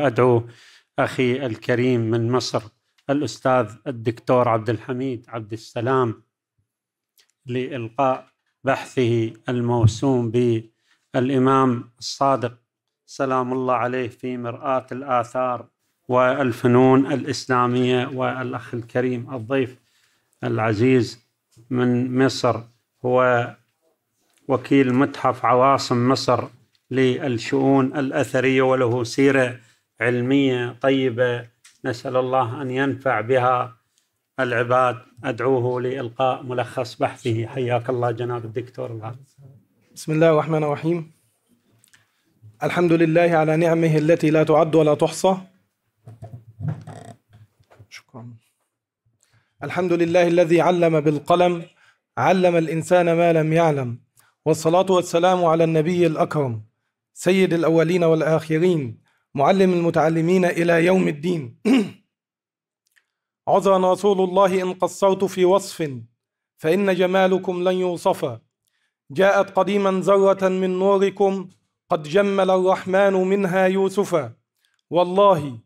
أدعو أخي الكريم من مصر الأستاذ الدكتور عبد الحميد عبد السلام لإلقاء بحثه الموسوم بالإمام الصادق سلام الله عليه في مرآة الآثار والفنون الإسلامية والأخ الكريم الضيف العزيز من مصر هو وكيل متحف عواصم مصر للشؤون الأثرية وله سيرة علميه طيبه نسال الله ان ينفع بها العباد ادعوه لالقاء ملخص بحثه حياك الله جناب الدكتور العرب. بسم الله الرحمن الرحيم. الحمد لله على نعمه التي لا تعد ولا تحصى. شكرا. الحمد لله الذي علم بالقلم علم الانسان ما لم يعلم والصلاه والسلام على النبي الاكرم سيد الاولين والاخرين معلم المتعلمين إلى يوم الدين عذرنا رسول الله إن قصرت في وصف فإن جمالكم لن يوصف جاءت قديما ذرة من نوركم قد جمل الرحمن منها يوسفا والله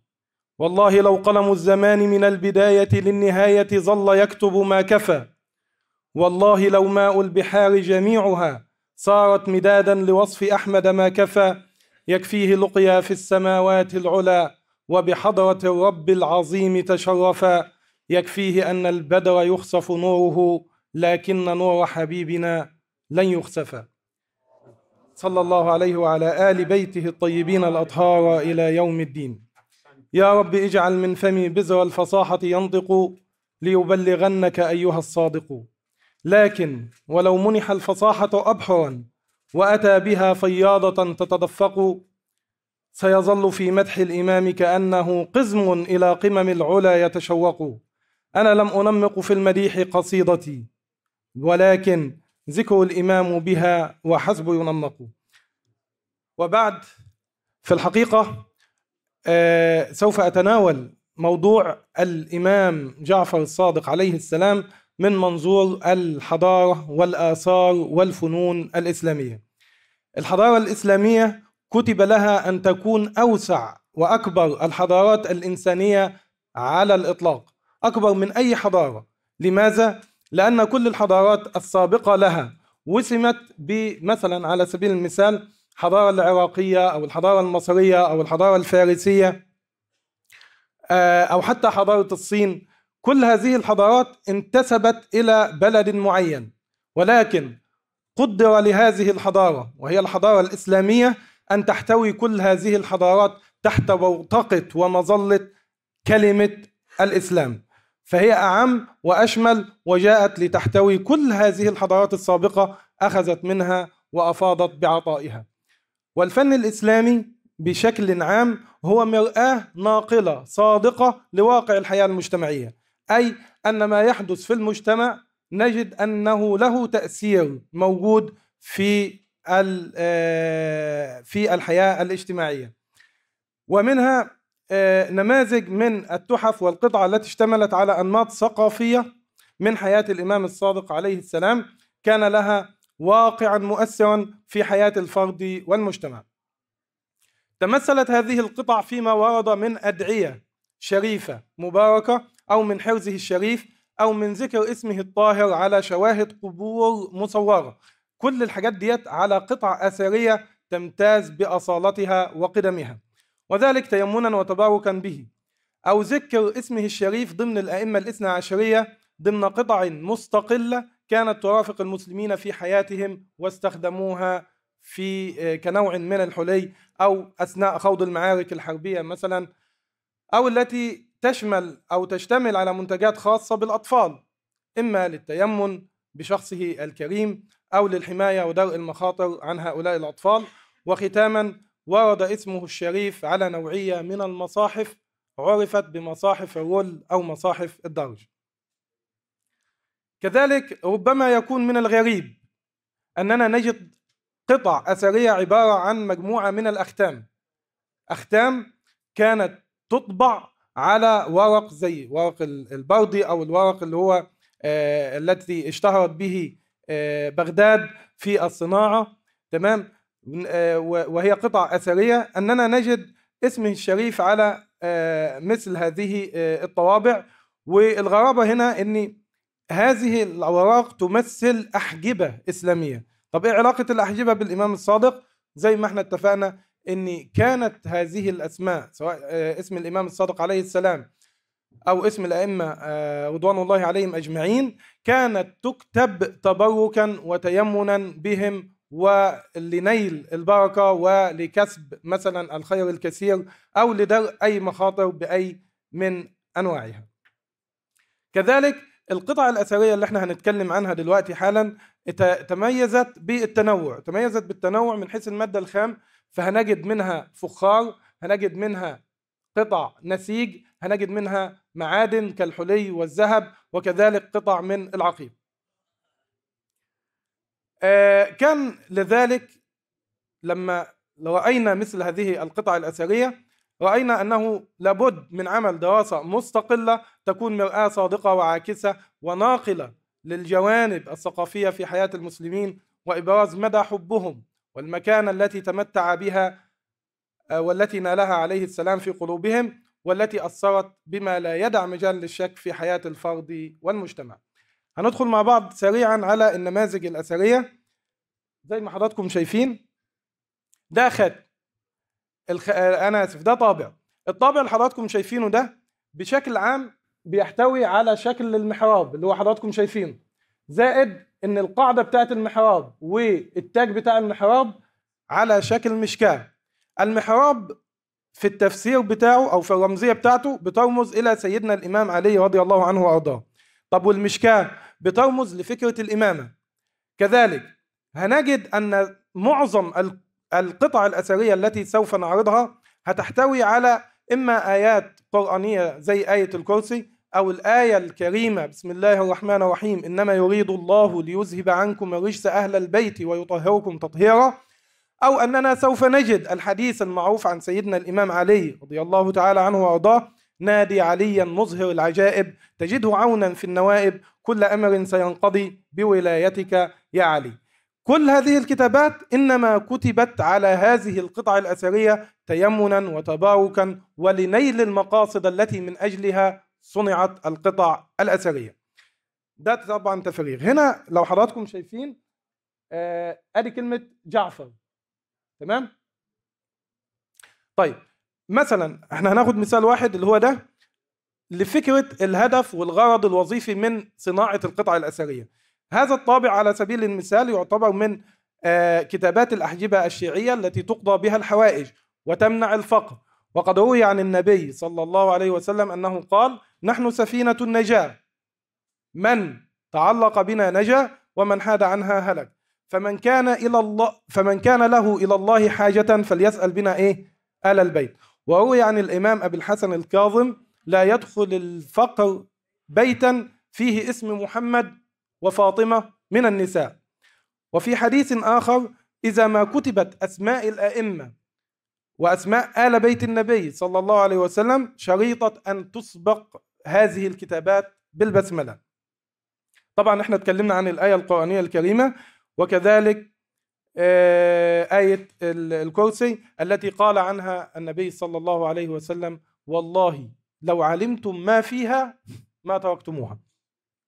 والله لو قلم الزمان من البداية للنهاية ظل يكتب ما كفى والله لو ماء البحار جميعها صارت مدادا لوصف أحمد ما كفى يكفيه لقيا في السماوات العلى وبحضرة الرب العظيم تشرفا يكفيه أن البدر يخسف نوره لكن نور حبيبنا لن يخسف صلى الله عليه وعلى آل بيته الطيبين الأطهار إلى يوم الدين يا رب اجعل من فمي بزر الفصاحة ينطق ليبلغنك أيها الصادق لكن ولو منح الفصاحة أبحرا وأتى بها فياضة تتدفق سيظل في مدح الإمام كأنه قزم إلى قمم العلا يتشوق أنا لم أنمق في المديح قصيدتي ولكن ذكر الإمام بها وحسب ينمق وبعد في الحقيقة آه، سوف أتناول موضوع الإمام جعفر الصادق عليه السلام من منظور الحضارة والآثار والفنون الإسلامية الحضارة الإسلامية كتب لها أن تكون أوسع وأكبر الحضارات الإنسانية على الإطلاق أكبر من أي حضارة لماذا؟ لأن كل الحضارات السابقة لها وسمت بمثلا على سبيل المثال الحضارة العراقية أو الحضارة المصرية أو الحضارة الفارسية آه، أو حتى حضارة الصين كل هذه الحضارات انتسبت إلى بلد معين ولكن قدر لهذه الحضارة وهي الحضارة الإسلامية أن تحتوي كل هذه الحضارات تحت بوتقة ومظلة كلمة الإسلام فهي أعم وأشمل وجاءت لتحتوي كل هذه الحضارات السابقة أخذت منها وأفاضت بعطائها والفن الإسلامي بشكل عام هو مرآة ناقلة صادقة لواقع الحياة المجتمعية أي أن ما يحدث في المجتمع نجد انه له تاثير موجود في آه، في الحياه الاجتماعيه ومنها آه، نماذج من التحف والقطع التي اشتملت على انماط ثقافيه من حياه الامام الصادق عليه السلام كان لها واقعا مؤثرا في حياه الفرد والمجتمع تمثلت هذه القطع فيما ورد من ادعيه شريفه مباركه او من حرزه الشريف او من ذكر اسمه الطاهر على شواهد قبور مصوره كل الحاجات ديت على قطع اثريه تمتاز باصالتها وقدمها وذلك تيمنا وتباركا به او ذكر اسمه الشريف ضمن الائمه الاثنى عشريه ضمن قطع مستقله كانت ترافق المسلمين في حياتهم واستخدموها في آه، كنوع من الحلي او اثناء خوض المعارك الحربيه مثلا او التي تشمل أو تشتمل على منتجات خاصة بالأطفال إما للتيمن بشخصه الكريم أو للحماية ودرء المخاطر عن هؤلاء الأطفال وختاما ورد اسمه الشريف على نوعية من المصاحف عرفت بمصاحف الرول أو مصاحف الدرج كذلك ربما يكون من الغريب أننا نجد قطع أثرية عبارة عن مجموعة من الأختام أختام كانت تطبع على ورق زي ورق البردي او الورق اللي هو آه، التي اشتهرت به آه، بغداد في الصناعه تمام آه، وهي قطع اثريه اننا نجد اسمه الشريف على مثل هذه الطوابع والغرابه هنا ان هذه الاوراق تمثل احجبه اسلاميه طب ايه علاقه الاحجبه بالامام الصادق زي ما احنا اتفقنا ان كانت هذه الاسماء سواء آه، اسم الامام الصادق عليه السلام او اسم الائمه آه، رضوان الله عليهم اجمعين كانت تكتب تبركا وتيمنا بهم ولنيل البركه ولكسب مثلا الخير الكثير او لدرء اي مخاطر باي من انواعها. كذلك القطع الاثريه اللي احنا هنتكلم عنها دلوقتي حالا تميزت بالتنوع، تميزت بالتنوع من حيث الماده الخام فهنجد منها فخار هنجد منها قطع نسيج هنجد منها معادن كالحلي والذهب وكذلك قطع من العقيق آه، كان لذلك لما رأينا مثل هذه القطع الأثرية رأينا أنه لابد من عمل دراسة مستقلة تكون مرآة صادقة وعاكسة وناقلة للجوانب الثقافية في حياة المسلمين وإبراز مدى حبهم والمكانة التي تمتع بها آه، والتي نالها عليه السلام في قلوبهم والتي أثرت بما لا يدع مجال للشك في حياة الفرد والمجتمع هندخل مع بعض سريعا على النماذج الأثرية زي ما حضراتكم شايفين ده خاتم الخ... آه، أنا آسف ده طابع الطابع اللي حضراتكم شايفينه ده بشكل عام بيحتوي على شكل المحراب اللي هو حضراتكم شايفينه زائد ان القاعده بتاعت المحراب والتاج بتاع المحراب على شكل مشكاه المحراب في التفسير بتاعه او في الرمزيه بتاعته بترمز الى سيدنا الامام علي رضي الله عنه وارضاه طب والمشكاه بترمز لفكره الامامه كذلك هنجد ان معظم القطع الاثريه التي سوف نعرضها هتحتوي على اما ايات قرانيه زي ايه الكرسي أو الآية الكريمة بسم الله الرحمن الرحيم إنما يريد الله ليذهب عنكم الرجس أهل البيت ويطهركم تطهيرا أو أننا سوف نجد الحديث المعروف عن سيدنا الإمام علي رضي الله تعالى عنه وأرضاه نادي عليا مظهر العجائب تجده عونا في النوائب كل أمر سينقضي بولايتك يا علي كل هذه الكتابات إنما كتبت على هذه القطع الأثرية تيمنا وتباركا ولنيل المقاصد التي من أجلها صنعت القطع الاثريه ده طبعا تفريغ هنا لو حضراتكم شايفين آه، ادي كلمه جعفر تمام طيب مثلا احنا هناخد مثال واحد اللي هو ده لفكره الهدف والغرض الوظيفي من صناعه القطع الاثريه هذا الطابع على سبيل المثال يعتبر من آه، كتابات الاحجبه الشيعيه التي تقضى بها الحوائج وتمنع الفقر وقد روي عن النبي صلى الله عليه وسلم انه قال نحن سفينة النجاة من تعلق بنا نجا ومن حاد عنها هلك فمن كان إلى الله فمن كان له إلى الله حاجة فليسأل بنا إيه آل البيت وروي عن الإمام أبي الحسن الكاظم لا يدخل الفقر بيتا فيه اسم محمد وفاطمة من النساء وفي حديث آخر إذا ما كتبت أسماء الأئمة وأسماء آل بيت النبي صلى الله عليه وسلم شريطة أن تسبق هذه الكتابات بالبسملة طبعا احنا اتكلمنا عن الآية القرآنية الكريمة وكذلك آه، آية الكرسي التي قال عنها النبي صلى الله عليه وسلم والله لو علمتم ما فيها ما تركتموها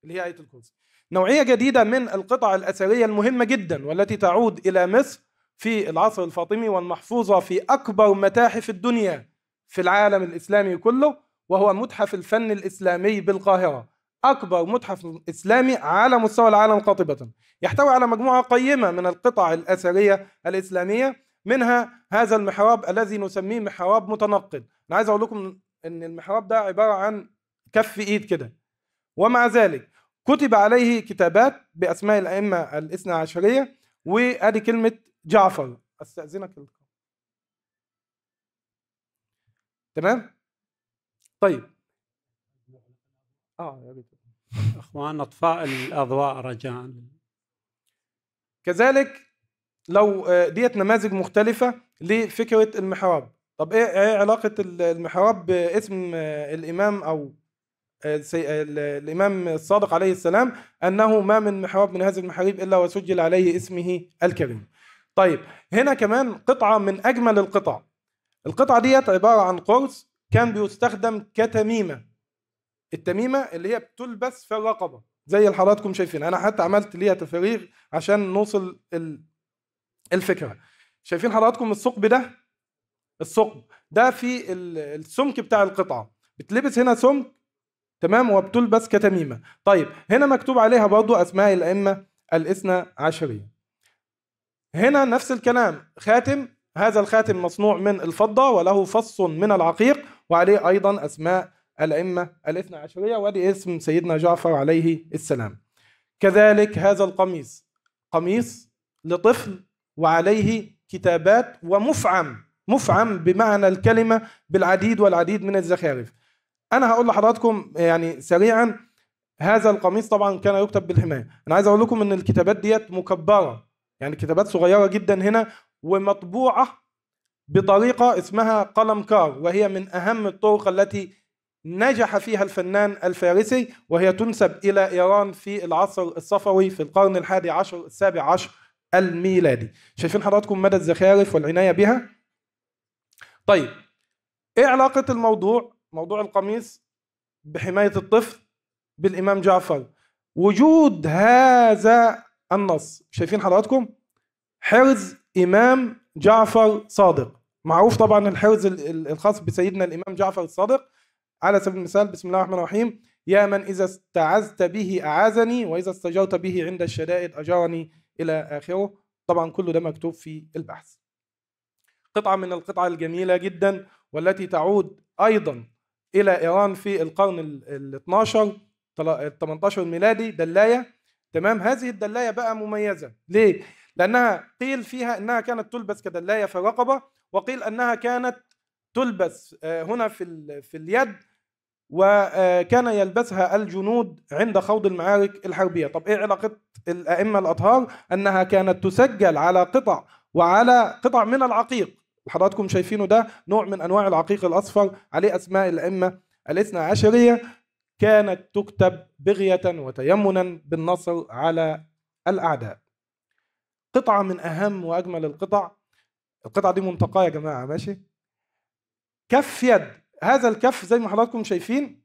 اللي هي آية الكرسي نوعية جديدة من القطع الأثرية المهمة جدا والتي تعود إلى مصر في العصر الفاطمي والمحفوظة في أكبر متاحف الدنيا في العالم الإسلامي كله وهو متحف الفن الإسلامي بالقاهرة أكبر متحف إسلامي على مستوى العالم قاطبة يحتوي على مجموعة قيمة من القطع الأثرية الإسلامية منها هذا المحراب الذي نسميه محراب متنقل أنا عايز أقول لكم أن المحراب ده عبارة عن كف إيد كده ومع ذلك كتب عليه كتابات بأسماء الأئمة الاثنى عشرية وأدي كلمة جعفر أستأذنك تمام طيب آه يا أخوان أطفاء الأضواء رجاء كذلك لو آه، ديت نماذج مختلفة لفكرة المحراب طب إيه, إيه علاقة المحراب باسم آه، الإمام أو آه، الإمام الصادق عليه السلام أنه ما من محراب من هذه المحاريب إلا وسجل عليه اسمه الكريم طيب هنا كمان قطعة من أجمل القطع القطعة ديت عبارة عن قرص كان بيستخدم كتميمه التميمه اللي هي بتلبس في الرقبه زي اللي حضراتكم شايفين انا حتى عملت ليها تفاريغ عشان نوصل الفكره شايفين حضراتكم الثقب ده الثقب ده في السمك بتاع القطعه بتلبس هنا سمك تمام وبتلبس كتميمه طيب هنا مكتوب عليها برضو اسماء الائمه الاثنى عشريه هنا نفس الكلام خاتم هذا الخاتم مصنوع من الفضه وله فص من العقيق وعليه أيضا أسماء الأئمة الاثنى عشرية وأدي اسم سيدنا جعفر عليه السلام كذلك هذا القميص قميص لطفل وعليه كتابات ومفعم مفعم بمعنى الكلمة بالعديد والعديد من الزخارف أنا هقول لحضراتكم يعني سريعا هذا القميص طبعا كان يكتب بالحماية أنا عايز أقول لكم إن الكتابات ديت مكبرة يعني كتابات صغيرة جدا هنا ومطبوعة بطريقة اسمها قلم كار وهي من أهم الطرق التي نجح فيها الفنان الفارسي وهي تنسب إلى إيران في العصر الصفوي في القرن الحادي عشر السابع عشر الميلادي شايفين حضراتكم مدى الزخارف والعناية بها طيب إيه علاقة الموضوع موضوع القميص بحماية الطفل بالإمام جعفر وجود هذا النص شايفين حضراتكم حرز إمام جعفر صادق معروف طبعا الحرز الخاص بسيدنا الامام جعفر الصادق على سبيل المثال بسم الله الرحمن الرحيم يا من اذا استعذت به اعاذني واذا استجرت به عند الشدائد اجرني الى اخره طبعا كل ده مكتوب في البحث قطعه من القطع الجميله جدا والتي تعود ايضا الى ايران في القرن ال 12 18 ميلادي دلايه تمام هذه الدلايه بقى مميزه ليه لانها قيل فيها انها كانت تلبس كدلايه في الرقبه وقيل انها كانت تلبس آه، هنا في في اليد وكان آه، يلبسها الجنود عند خوض المعارك الحربيه، طب ايه علاقه الائمه الاطهار؟ انها كانت تسجل على قطع وعلى قطع من العقيق، حضراتكم شايفينه ده نوع من انواع العقيق الاصفر عليه اسماء الائمه الاثنا عشريه كانت تكتب بغيه وتيمنا بالنصر على الاعداء. قطعه من اهم واجمل القطع القطعه دي منتقاة يا جماعه ماشي كف يد هذا الكف زي ما حضراتكم شايفين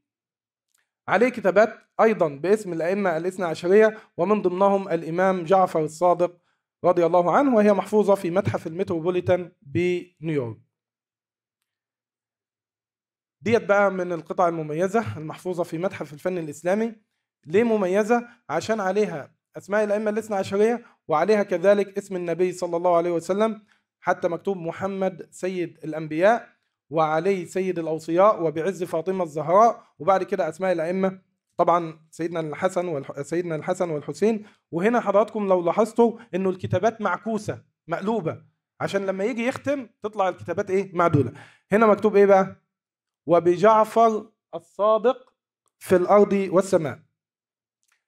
عليه كتابات ايضا باسم الائمه الاثنى عشريه ومن ضمنهم الامام جعفر الصادق رضي الله عنه وهي محفوظه في متحف المتروبوليتان بنيويورك ديت بقى من القطع المميزه المحفوظه في متحف الفن الاسلامي ليه مميزه عشان عليها اسماء الائمه الاثنى عشريه وعليها كذلك اسم النبي صلى الله عليه وسلم حتى مكتوب محمد سيد الأنبياء وعلي سيد الأوصياء وبعز فاطمة الزهراء وبعد كده أسماء الأئمة طبعا سيدنا الحسن سيدنا الحسن والحسين وهنا حضراتكم لو لاحظتوا انه الكتابات معكوسه مقلوبه عشان لما يجي يختم تطلع الكتابات ايه معدوله هنا مكتوب ايه بقى وبجعفر الصادق في الارض والسماء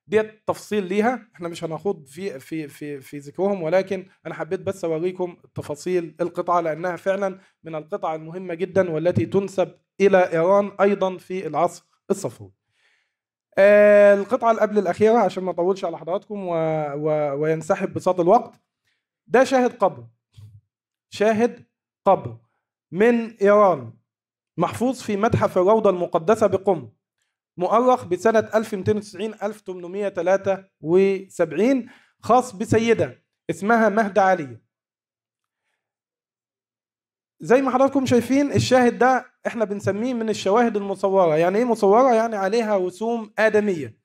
ديت تفصيل ليها احنا مش هنخوض في في في في ذكرهم ولكن انا حبيت بس اوريكم تفاصيل القطعه لانها فعلا من القطع المهمه جدا والتي تنسب الى ايران ايضا في العصر الصفوي. آه، القطعه اللي قبل الاخيره عشان ما اطولش على حضراتكم و و وينسحب بساط الوقت ده شاهد قبر شاهد قبر من ايران محفوظ في متحف الروضه المقدسه بقم مؤرخ بسنة 1290 1873 خاص بسيدة اسمها مهدة علي زي ما حضراتكم شايفين الشاهد ده احنا بنسميه من الشواهد المصورة يعني ايه مصورة يعني عليها رسوم آدمية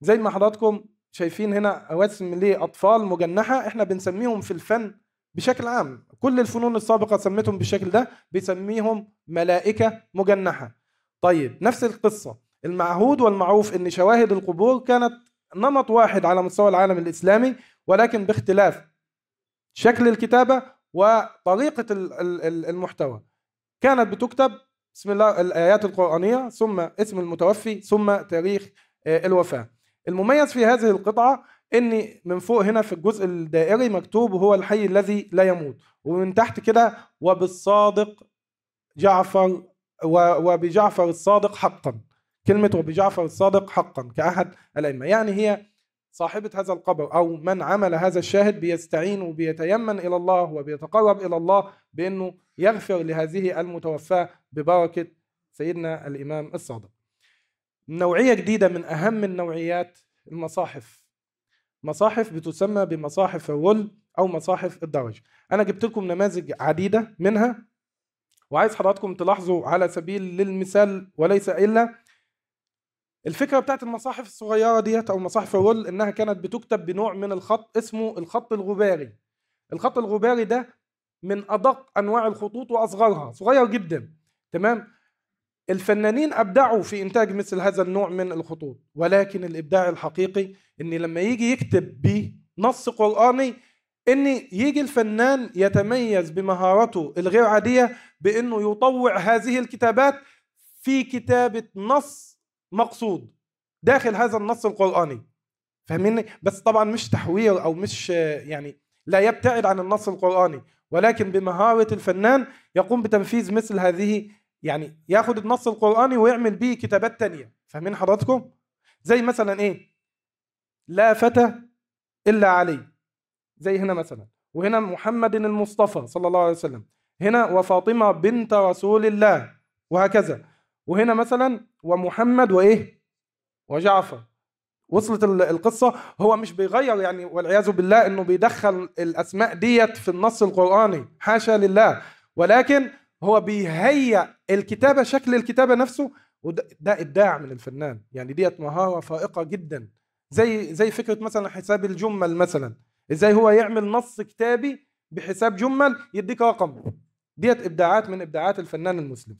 زي ما حضراتكم شايفين هنا رسم لأطفال مجنحة احنا بنسميهم في الفن بشكل عام كل الفنون السابقة سمتهم بالشكل ده بيسميهم ملائكة مجنحة طيب نفس القصة المعهود والمعروف أن شواهد القبور كانت نمط واحد على مستوى العالم الإسلامي ولكن باختلاف شكل الكتابة وطريقة المحتوى كانت بتكتب بسم الله الآيات القرآنية ثم اسم المتوفي ثم تاريخ آه، الوفاة المميز في هذه القطعة ان من فوق هنا في الجزء الدائري مكتوب هو الحي الذي لا يموت ومن تحت كده وبالصادق جعفر وبجعفر الصادق حقا كلمة أبي جعفر الصادق حقا كأحد الأئمة يعني هي صاحبة هذا القبر أو من عمل هذا الشاهد بيستعين وبيتيمن إلى الله وبيتقرب إلى الله بأنه يغفر لهذه المتوفاة ببركة سيدنا الإمام الصادق نوعية جديدة من أهم النوعيات المصاحف مصاحف بتسمى بمصاحف الول أو مصاحف الدرج أنا جبت لكم نماذج عديدة منها وعايز حضراتكم تلاحظوا على سبيل للمثال وليس إلا الفكره بتاعت المصاحف الصغيره ديت او مصاحف الرول انها كانت بتكتب بنوع من الخط اسمه الخط الغباري الخط الغباري ده من ادق انواع الخطوط واصغرها صغير جدا تمام الفنانين ابدعوا في انتاج مثل هذا النوع من الخطوط ولكن الابداع الحقيقي ان لما يجي يكتب بنص قراني ان يجي الفنان يتميز بمهارته الغير عاديه بانه يطوع هذه الكتابات في كتابه نص مقصود داخل هذا النص القرآني فاهميني بس طبعا مش تحوير أو مش يعني لا يبتعد عن النص القرآني ولكن بمهارة الفنان يقوم بتنفيذ مثل هذه يعني ياخد النص القرآني ويعمل به كتابات تانية فاهمين حضراتكم زي مثلا ايه لا فتى إلا علي زي هنا مثلا وهنا محمد المصطفى صلى الله عليه وسلم هنا وفاطمة بنت رسول الله وهكذا وهنا مثلا ومحمد وايه وجعفر وصلت القصة هو مش بيغير يعني والعياذ بالله انه بيدخل الاسماء ديت في النص القرآني حاشا لله ولكن هو بيهيئ الكتابة شكل الكتابة نفسه وده ده ابداع من الفنان يعني ديت مهارة فائقة جدا زي زي فكرة مثلا حساب الجمل مثلا ازاي هو يعمل نص كتابي بحساب جمل يديك رقم ديت ابداعات من ابداعات الفنان المسلم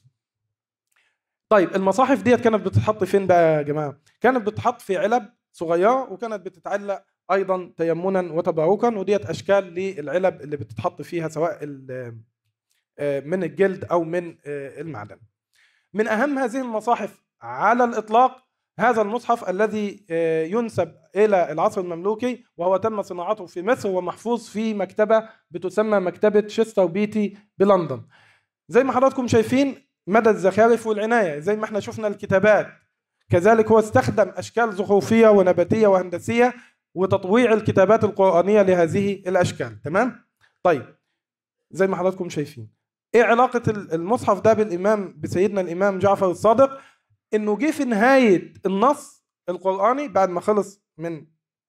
طيب المصاحف ديت كانت بتتحط فين بقى يا جماعه كانت بتتحط في علب صغيره وكانت بتتعلق ايضا تيمنا وتباركا وديت اشكال للعلب اللي بتتحط فيها سواء آه، من الجلد او من آه، المعدن من اهم هذه المصاحف على الاطلاق هذا المصحف الذي آه، ينسب الى العصر المملوكي وهو تم صناعته في مصر ومحفوظ في مكتبه بتسمى مكتبه شيستر بيتي بلندن زي ما حضراتكم شايفين مدى الزخارف والعناية زي ما احنا شفنا الكتابات كذلك هو استخدم أشكال زخرفية ونباتية وهندسية وتطويع الكتابات القرآنية لهذه الأشكال تمام؟ طيب زي ما حضراتكم شايفين ايه علاقة المصحف ده بالإمام بسيدنا الإمام جعفر الصادق إنه جه في نهاية النص القرآني بعد ما خلص من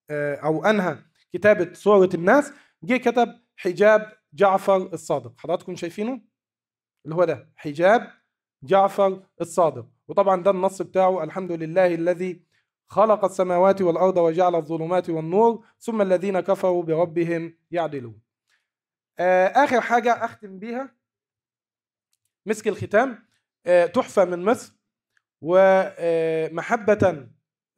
آه، أو أنهى كتابة سورة الناس جه كتب حجاب جعفر الصادق حضراتكم شايفينه اللي هو ده حجاب جعفر الصادق وطبعا ده النص بتاعه الحمد لله الذي خلق السماوات والأرض وجعل الظلمات والنور ثم الذين كفروا بربهم يعدلون آه، آخر حاجة أختم بيها مسك الختام آه، تحفة من مصر ومحبة آه،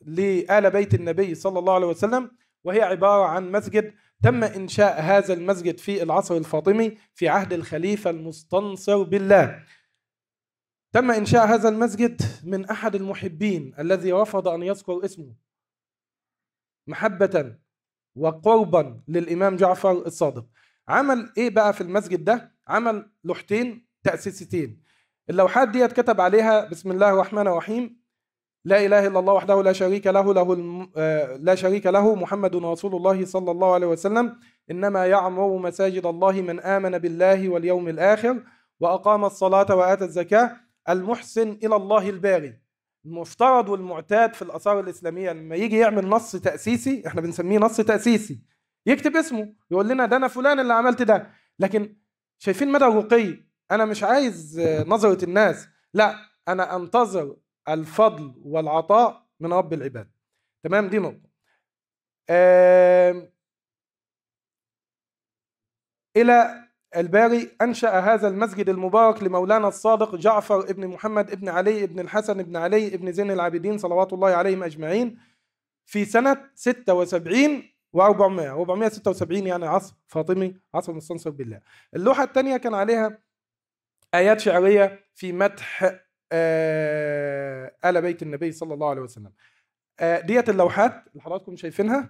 لآل بيت النبي صلى الله عليه وسلم وهي عبارة عن مسجد تم إنشاء هذا المسجد في العصر الفاطمي في عهد الخليفة المستنصر بالله تم إنشاء هذا المسجد من أحد المحبين الذي رفض أن يذكر اسمه محبة وقربا للإمام جعفر الصادق عمل إيه بقى في المسجد ده؟ عمل لوحتين تأسيستين اللوحات دي كتب عليها بسم الله الرحمن الرحيم لا إله إلا الله وحده لا شريك له له الم... آه، لا شريك له محمد رسول الله صلى الله عليه وسلم إنما يعمر مساجد الله من آمن بالله واليوم الآخر وأقام الصلاة وآتى الزكاة المحسن إلى الله الباغي المفترض والمعتاد في الآثار الإسلامية لما يجي يعمل نص تأسيسي احنا بنسميه نص تأسيسي يكتب اسمه يقول لنا ده أنا فلان اللي عملت ده لكن شايفين مدى الرقي أنا مش عايز نظرة الناس لا أنا أنتظر الفضل والعطاء من رب العباد تمام دي نقطة آه إلى الباري أنشأ هذا المسجد المبارك لمولانا الصادق جعفر ابن محمد ابن علي ابن الحسن ابن علي ابن زين العابدين صلوات الله عليهم أجمعين في سنة 76 و400 476 يعني عصر فاطمي عصر مستنصر بالله اللوحة الثانية كان عليها آيات شعرية في مدح آه، آل بيت النبي صلى الله عليه وسلم آه، ديت اللوحات اللي حضراتكم شايفينها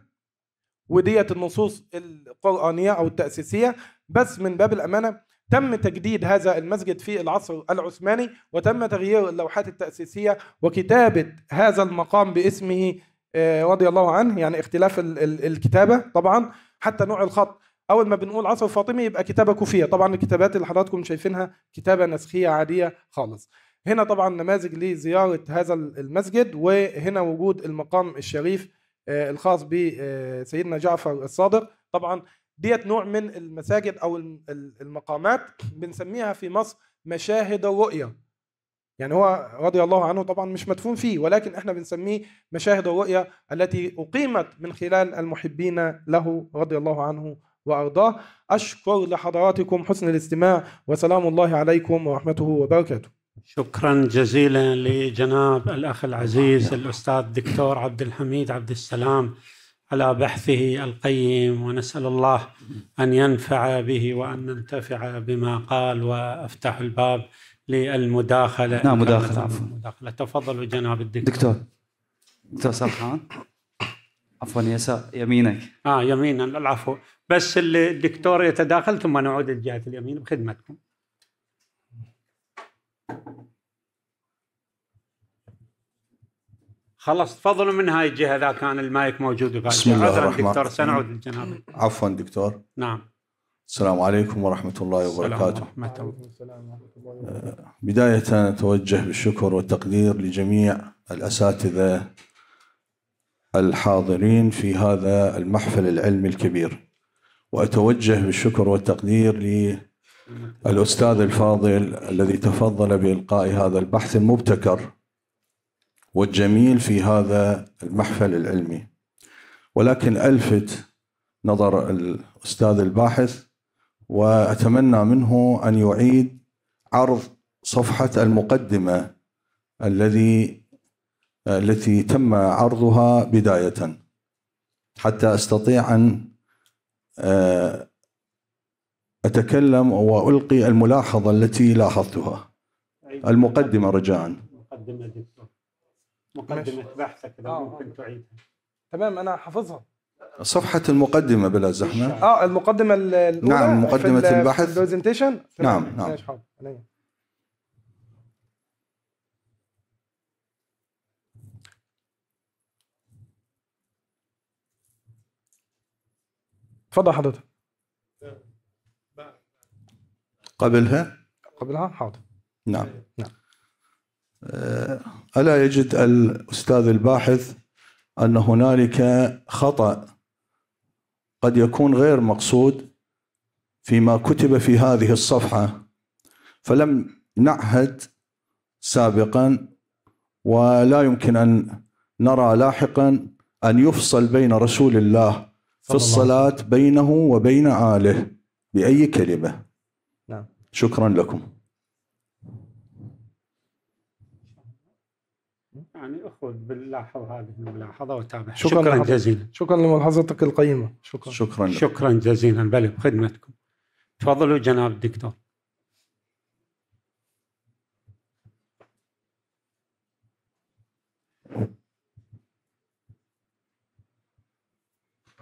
وديت النصوص القرآنية أو التأسيسية بس من باب الأمانة تم تجديد هذا المسجد في العصر العثماني وتم تغيير اللوحات التأسيسية وكتابة هذا المقام باسمه آه، رضي الله عنه يعني اختلاف الكتابة طبعا حتى نوع الخط اول ما بنقول عصر فاطمي يبقى كتابه كوفيه طبعا الكتابات اللي حضراتكم شايفينها كتابه نسخيه عاديه خالص هنا طبعا نماذج لزياره هذا المسجد وهنا وجود المقام الشريف آه، الخاص بسيدنا آه، جعفر الصادق طبعا ديت نوع من المساجد او المقامات بنسميها في مصر مشاهد الرؤيا يعني هو رضي الله عنه طبعا مش مدفون فيه ولكن احنا بنسميه مشاهد الرؤيا التي اقيمت من خلال المحبين له رضي الله عنه وارضاه اشكر لحضراتكم حسن الاستماع وسلام الله عليكم ورحمته وبركاته شكرا جزيلا لجناب الأخ العزيز الأستاذ الدكتور عبد الحميد عبد السلام على بحثه القيم ونسأل الله أن ينفع به وأن ننتفع بما قال وأفتح الباب للمداخلة نعم مداخلة نعم. عفوا مداخلة تفضلوا جناب الدكتور دكتور دكتور سرحان عفوا يسار يمينك اه يمينا العفو بس الدكتور يتداخل ثم نعود لجهة اليمين بخدمتكم خلص تفضلوا من هاي الجهه اذا كان المايك موجود وقال بسم الله الرحمن دكتور سنعود للجنابه عفوا دكتور نعم السلام عليكم ورحمة الله وبركاته السلام ورحمة الله. آه، بداية أتوجه بالشكر والتقدير لجميع الأساتذة الحاضرين في هذا المحفل العلمي الكبير وأتوجه بالشكر والتقدير الأستاذ الفاضل الذي تفضل بإلقاء هذا البحث المبتكر والجميل في هذا المحفل العلمي ولكن ألفت نظر الأستاذ الباحث وأتمنى منه أن يعيد عرض صفحة المقدمة الذي التي تم عرضها بداية حتى أستطيع أن آه، أتكلم وألقي الملاحظة التي لاحظتها المقدمة رجاء مقدمة دكتور مقدمة بحثك إذا آه. ممكن تعيدها تمام أنا حافظها صفحة المقدمة بلا زحمة اه المقدمة الأولى نعم مقدمة في البحث في البرزنتيشن نعم نعم تفضل حضرتك قبلها قبلها حاضر نعم نعم آه، ألا يجد الأستاذ الباحث أن هنالك خطأ قد يكون غير مقصود فيما كتب في هذه الصفحة فلم نعهد سابقا ولا يمكن أن نرى لاحقا أن يفصل بين رسول الله في الصلاة بينه وبين آله بأي كلمة شكرا لكم يعني اخذ باللاحظ هذه الملاحظه وتابع شكرا, شكرا جزيلا شكرا لملاحظتك القيمه شكرا شكرا شكرا جزيلا بل بخدمتكم تفضلوا جناب الدكتور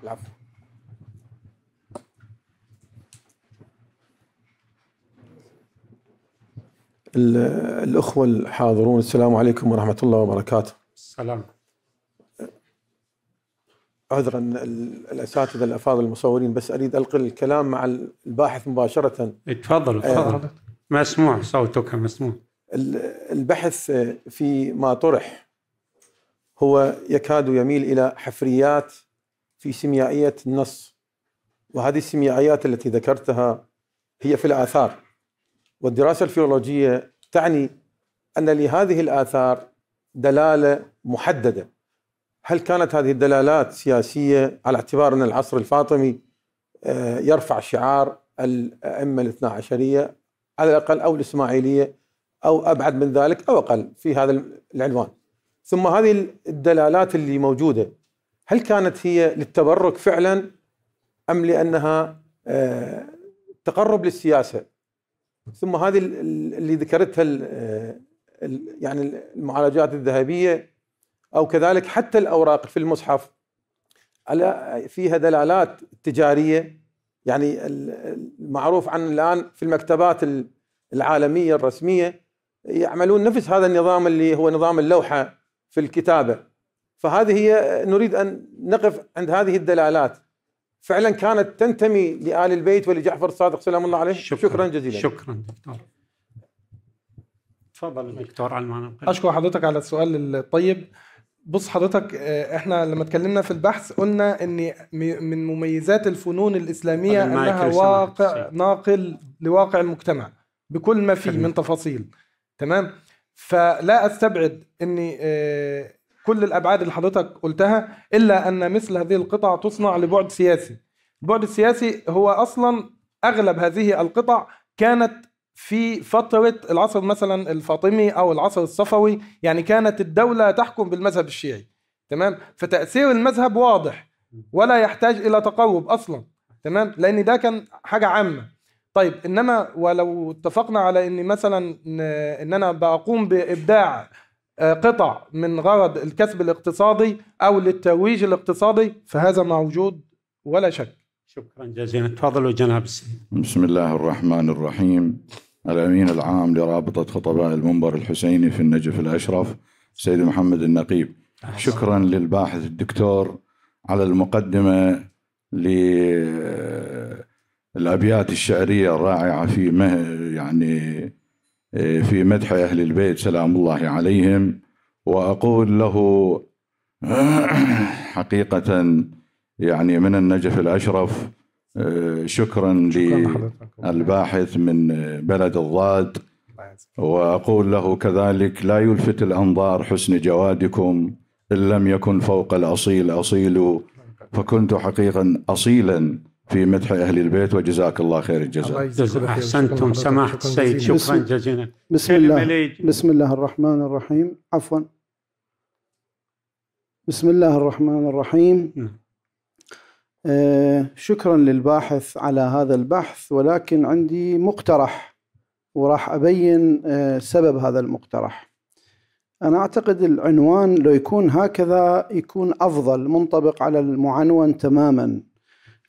العفو الأخوة الحاضرون السلام عليكم ورحمة الله وبركاته السلام عذرا الأساتذة الأفاضل المصورين بس أريد ألقي الكلام مع الباحث مباشرة تفضل آه، تفضل مسموع صوتك مسموع البحث في ما طرح هو يكاد يميل إلى حفريات في سيميائية النص وهذه السيميائيات التي ذكرتها هي في الآثار والدراسة الفيولوجية تعني أن لهذه الآثار دلالة محددة هل كانت هذه الدلالات سياسية على اعتبار أن العصر الفاطمي آه، يرفع شعار الأئمة الاثنا عشرية على الأقل أو الإسماعيلية أو أبعد من ذلك أو أقل في هذا العنوان ثم هذه الدلالات اللي موجودة هل كانت هي للتبرك فعلا أم لأنها آه، تقرب للسياسة ثم هذه اللي ذكرتها يعني المعالجات الذهبيه او كذلك حتى الاوراق في المصحف على فيها دلالات تجاريه يعني المعروف عن الان في المكتبات العالميه الرسميه يعملون نفس هذا النظام اللي هو نظام اللوحه في الكتابه فهذه هي نريد ان نقف عند هذه الدلالات فعلا كانت تنتمي لآل البيت ولجعفر الصادق سلام الله عليه شكرا, شكرا جزيلا شكرا دكتور تفضل دكتور علمان اشكر حضرتك على السؤال الطيب بص حضرتك آه، احنا لما اتكلمنا في البحث قلنا ان من مميزات الفنون الاسلاميه انها واقع ناقل لواقع المجتمع بكل ما فيه من تفاصيل تمام فلا استبعد ان آه، كل الابعاد اللي حضرتك قلتها الا ان مثل هذه القطع تصنع لبعد سياسي البعد السياسي هو اصلا اغلب هذه القطع كانت في فترة العصر مثلا الفاطمي أو العصر الصفوي يعني كانت الدولة تحكم بالمذهب الشيعي تمام فتأثير المذهب واضح ولا يحتاج إلى تقرب أصلا تمام لأن ده كان حاجة عامة طيب إنما ولو اتفقنا على إن مثلا إن أنا بقوم بإبداع آه، قطع من غرض الكسب الاقتصادي او للترويج الاقتصادي فهذا موجود ولا شك. شكرا جزيلا تفضلوا جناب السيد. بسم الله الرحمن الرحيم. الامين العام لرابطه خطباء المنبر الحسيني في النجف الاشرف سيد محمد النقيب. شكرا للباحث الدكتور على المقدمه للابيات آه، الشعريه الرائعه في مه يعني إيه، في مدح أهل البيت سلام الله عليهم وأقول له حقيقة يعني من النجف الأشرف إيه، شكرا للباحث من بلد الضاد وأقول له كذلك لا يلفت الأنظار حسن جوادكم إن لم يكن فوق الأصيل أصيل فكنت حقيقا أصيلا في مدح أهل البيت وجزاك الله خير الجزاء أحسنتم سماحة السيد شكرا جزيلا بسم الله بسم الله الرحمن الرحيم عفوا بسم الله الرحمن الرحيم نعم. آه شكرا للباحث على هذا البحث ولكن عندي مقترح وراح أبين آه سبب هذا المقترح أنا أعتقد العنوان لو يكون هكذا يكون أفضل منطبق على المعنون تماما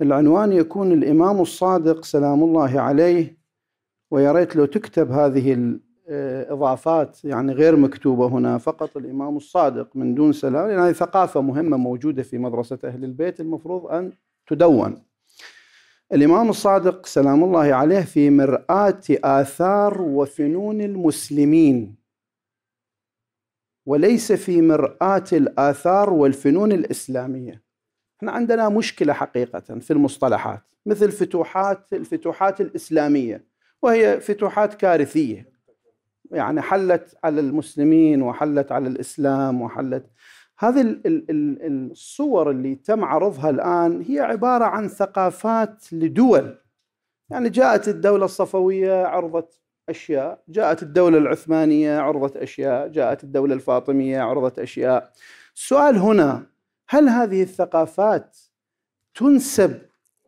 العنوان يكون الإمام الصادق سلام الله عليه ويا ريت لو تكتب هذه الإضافات آه، يعني غير مكتوبة هنا فقط الإمام الصادق من دون سلام لأن هذه ثقافة مهمة موجودة في مدرسة أهل البيت المفروض أن تدون الإمام الصادق سلام الله عليه في مرآة آثار وفنون المسلمين وليس في مرآة الآثار والفنون الإسلامية احنا عندنا مشكله حقيقه في المصطلحات مثل فتوحات الفتوحات الاسلاميه وهي فتوحات كارثيه يعني حلت على المسلمين وحلت على الاسلام وحلت هذه الصور اللي تم عرضها الان هي عباره عن ثقافات لدول يعني جاءت الدوله الصفويه عرضت اشياء، جاءت الدوله العثمانيه عرضت اشياء، جاءت الدوله الفاطميه عرضت اشياء. السؤال هنا هل هذه الثقافات تنسب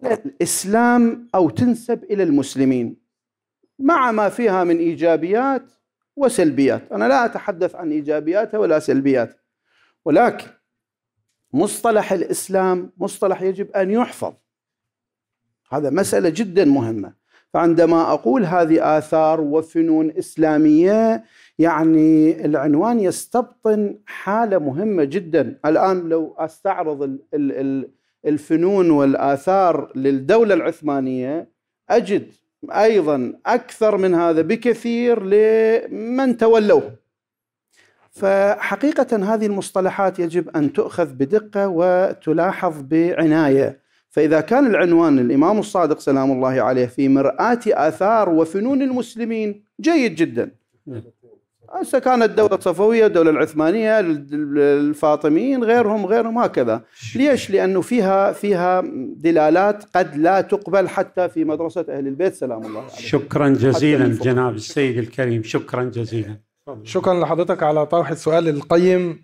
الاسلام او تنسب الى المسلمين مع ما فيها من ايجابيات وسلبيات، انا لا اتحدث عن ايجابياتها ولا سلبياتها ولكن مصطلح الاسلام مصطلح يجب ان يحفظ هذا مساله جدا مهمه فعندما أقول هذه آثار وفنون إسلامية يعني العنوان يستبطن حالة مهمة جدا الآن لو أستعرض الفنون والآثار للدولة العثمانية أجد أيضا أكثر من هذا بكثير لمن تولوه فحقيقة هذه المصطلحات يجب أن تؤخذ بدقة وتلاحظ بعناية فإذا كان العنوان الإمام الصادق سلام الله عليه في مرآة آثار وفنون المسلمين جيد جدا هسه كانت الدولة الصفوية الدولة العثمانية الفاطميين غيرهم غيرهم هكذا ليش؟ لأنه فيها فيها دلالات قد لا تقبل حتى في مدرسة أهل البيت سلام الله عليه شكرا جزيلا جناب السيد الكريم شكرا جزيلا شكرا لحضرتك على طرح السؤال القيم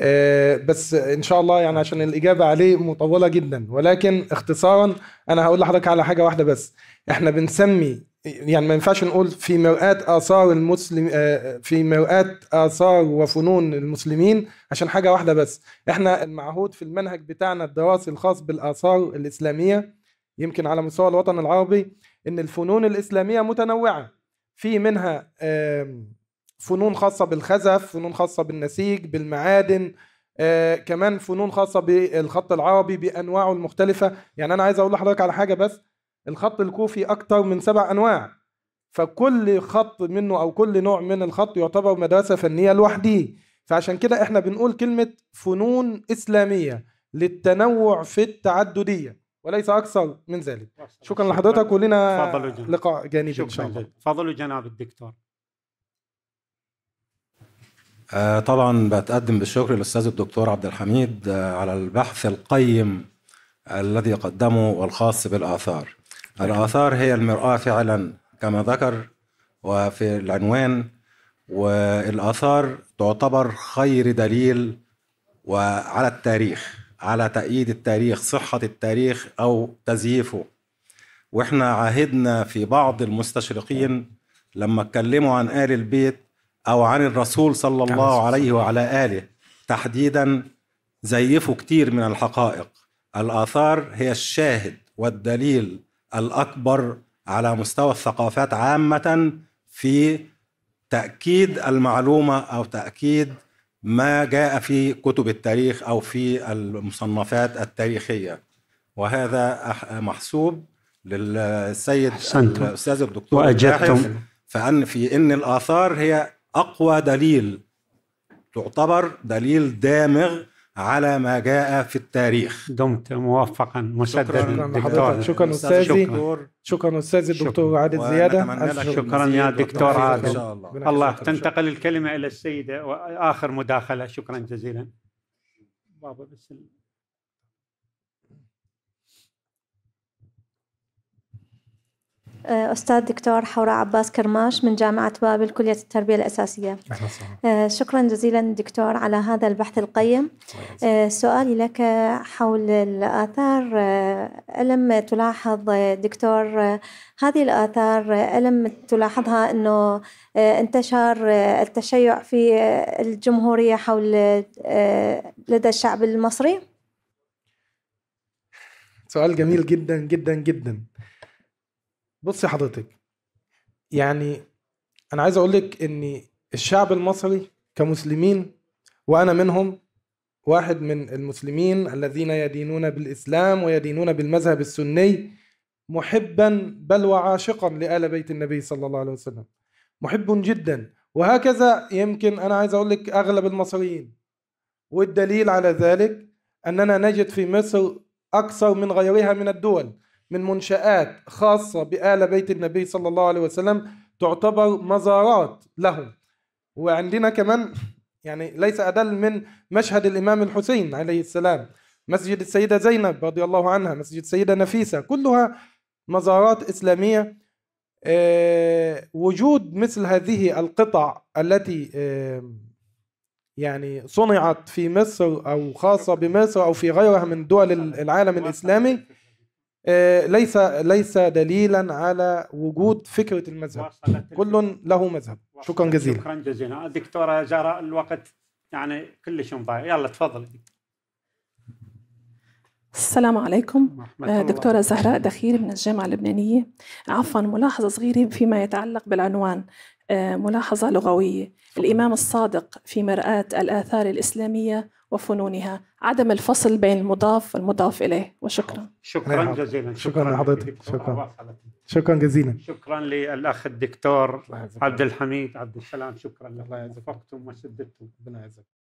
آه، بس ان شاء الله يعني عشان الاجابه عليه مطوله جدا ولكن اختصارا انا هقول لحضرتك على حاجه واحده بس احنا بنسمي يعني ما ينفعش نقول في مرآة آثار المسلم آه، في مرآة آثار وفنون المسلمين عشان حاجة واحدة بس، احنا المعهود في المنهج بتاعنا الدراسي الخاص بالآثار الإسلامية يمكن على مستوى الوطن العربي إن الفنون الإسلامية متنوعة، في منها آه فنون خاصه بالخزف فنون خاصه بالنسيج بالمعادن آه كمان فنون خاصه بالخط العربي بانواعه المختلفه يعني انا عايز اقول لحضرتك على حاجه بس الخط الكوفي اكتر من سبع انواع فكل خط منه او كل نوع من الخط يعتبر مدرسه فنيه لوحده فعشان كده احنا بنقول كلمه فنون اسلاميه للتنوع في التعدديه وليس اكثر من ذلك شكرا لحضرتك ولنا لقاء جانبي ان شاء الله تفضلوا جناب الدكتور آه، طبعا بتقدم بالشكر للاستاذ الدكتور عبد الحميد آه، على البحث القيم الذي قدمه والخاص بالاثار. الاثار هي المراه فعلا كما ذكر وفي العنوان والاثار تعتبر خير دليل وعلى التاريخ على تأييد التاريخ صحة التاريخ أو تزييفه واحنا عهدنا في بعض المستشرقين لما اتكلموا عن آل البيت أو عن الرسول صلى الله عليه وعلى آله تحديدا زيفوا كتير من الحقائق الآثار هي الشاهد والدليل الأكبر على مستوى الثقافات عامة في تأكيد المعلومة أو تأكيد ما جاء في كتب التاريخ أو في المصنفات التاريخية وهذا محسوب للسيد الأستاذ الدكتور وأجبتم فأن في إن الآثار هي اقوى دليل تعتبر دليل دامغ على ما جاء في التاريخ دمت موفقا مسددا شكرا دكتور شكرا استاذي شكرا, استاذي الدكتور عادل زياده شكرا يا دكتور عادل الله, الله تنتقل الكلمه الى السيده واخر مداخله شكرا جزيلا بابا بس آه، أستاذ دكتور حوراء عباس كرماش من جامعة بابل كلية التربية الأساسية آه، شكرا جزيلا دكتور على هذا البحث القيم آه، سؤالي لك حول الآثار ألم تلاحظ دكتور هذه الآثار ألم تلاحظها أنه انتشر التشيع في الجمهورية حول لدى الشعب المصري؟ سؤال جميل جدا جدا جدا بصي حضرتك يعني انا عايز اقول لك ان الشعب المصري كمسلمين وانا منهم واحد من المسلمين الذين يدينون بالاسلام ويدينون بالمذهب السني محبا بل وعاشقا لآل بيت النبي صلى الله عليه وسلم محب جدا وهكذا يمكن انا عايز اقول لك اغلب المصريين والدليل على ذلك اننا نجد في مصر اكثر من غيرها من الدول من منشآت خاصة بآل بيت النبي صلى الله عليه وسلم تعتبر مزارات لهم وعندنا كمان يعني ليس أدل من مشهد الإمام الحسين عليه السلام مسجد السيدة زينب رضي الله عنها مسجد السيدة نفيسة كلها مزارات إسلامية آه، وجود مثل هذه القطع التي آه، يعني صنعت في مصر أو خاصة بمصر أو في غيرها من دول العالم الإسلامي آه، ليس ليس دليلا على وجود فكره المذهب كل له مذهب شكرا جزيلا شكرا جزيلا دكتوره جراء الوقت يعني كلش مضايق يلا تفضلي السلام عليكم آه، دكتورة الله. زهراء دخيل من الجامعة اللبنانية عفوا ملاحظة صغيرة فيما يتعلق بالعنوان آه، ملاحظة لغوية الإمام الصادق في مرآة الآثار الإسلامية وفنونها عدم الفصل بين المضاف والمضاف إليه وشكرا شكرا نعم. جزيلا شكرا لحضرتك شكرا شكرا جزيلا شكرا للأخ الدكتور عبد الحميد عبد السلام شكرا لك وفقتم وشدتم ربنا يعزك